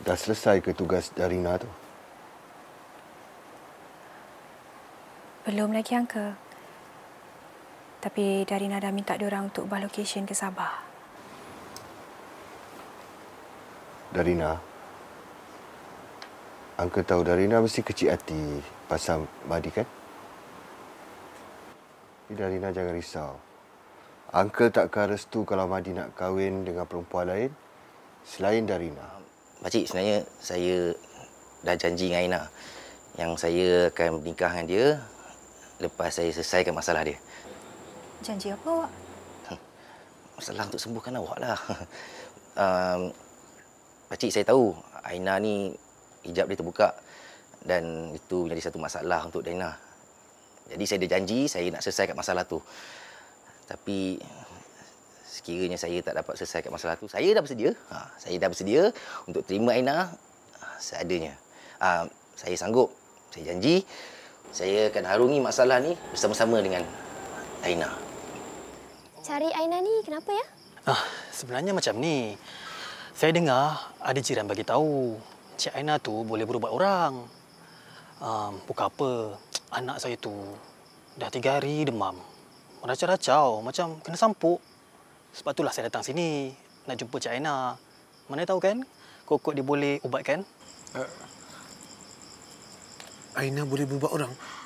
dah selesai ke tugas Darina tu? Belum lagi, Angka. Tapi Darina dah minta orang untuk ubah lokasi ke Sabah. Darina. Angka tahu Darina mesti kecil hati pasal Madi, kan? Tapi Darina jangan risau. Angka takkan restu kalau Madi nak kahwin dengan perempuan lain selain Darina. Pakcik sebenarnya saya dah janji dengan Aina yang saya akan menikah dengan dia lepas saya selesaikan masalah dia. Janji apa awak? Masalah untuk sembuhkan awaklah. Um, Pakcik saya tahu Aina ni hijab dia terbuka dan itu menjadi satu masalah untuk Aina. Jadi saya dah janji saya nak selesaikan masalah tu. Tapi sekiranya saya tak dapat selesaikan masalah tu, saya dah bersedia. Ha, saya dah bersedia untuk terima Aina ha, seadanya. Ha, saya sanggup. Saya janji saya akan harungi masalah ni bersama-sama dengan Aina. Cari Aina ni kenapa ya? Ah, sebenarnya macam ni. Saya dengar ada jiran bagi tahu Cik Aina tu boleh berubah orang. Um, ah, bukan apa, anak saya tu dah tiga hari demam. Meracau-racau macam kena sampuk. Sebab itulah saya datang sini nak jumpa Cik Aina. Mana tahu kan, kokot dia boleh ubatkan. Uh, Aina boleh berubah orang?